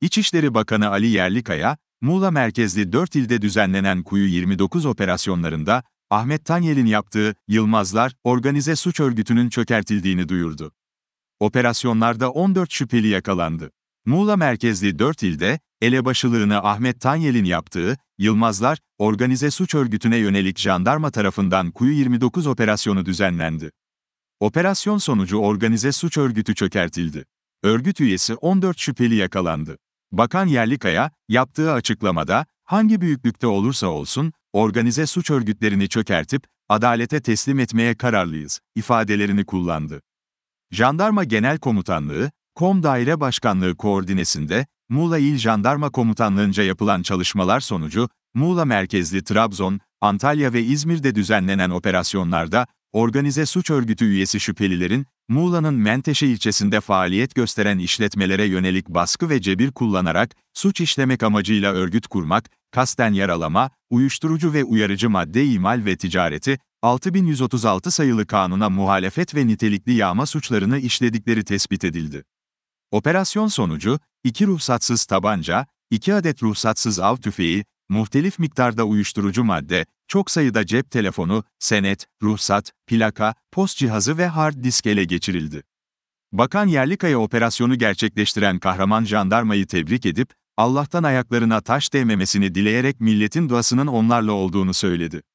İçişleri Bakanı Ali Yerlikaya, Muğla merkezli 4 ilde düzenlenen Kuyu 29 operasyonlarında Ahmet Tanyel'in yaptığı Yılmazlar organize suç örgütünün çökertildiğini duyurdu. Operasyonlarda 14 şüpheli yakalandı. Muğla merkezli 4 ilde elebaşılığını Ahmet Tanyel'in yaptığı Yılmazlar organize suç örgütüne yönelik jandarma tarafından Kuyu 29 operasyonu düzenlendi. Operasyon sonucu organize suç örgütü çökertildi. Örgüt üyesi 14 şüpheli yakalandı. Bakan Yerlikaya, yaptığı açıklamada, hangi büyüklükte olursa olsun, organize suç örgütlerini çökertip, adalete teslim etmeye kararlıyız, ifadelerini kullandı. Jandarma Genel Komutanlığı, KOM Daire Başkanlığı koordinesinde, Muğla İl Jandarma Komutanlığı'nca yapılan çalışmalar sonucu, Muğla merkezli Trabzon, Antalya ve İzmir'de düzenlenen operasyonlarda Organize suç örgütü üyesi şüphelilerin, Muğla'nın Menteşe ilçesinde faaliyet gösteren işletmelere yönelik baskı ve cebir kullanarak, suç işlemek amacıyla örgüt kurmak, kasten yaralama, uyuşturucu ve uyarıcı madde imal ve ticareti, 6136 sayılı kanuna muhalefet ve nitelikli yağma suçlarını işledikleri tespit edildi. Operasyon sonucu, iki ruhsatsız tabanca, 2 adet ruhsatsız av tüfeği, muhtelif miktarda uyuşturucu madde, çok sayıda cep telefonu, senet, ruhsat, plaka, post cihazı ve hard disk ele geçirildi. Bakan Yerlikaya operasyonu gerçekleştiren kahraman jandarmayı tebrik edip, Allah'tan ayaklarına taş değmemesini dileyerek milletin duasının onlarla olduğunu söyledi.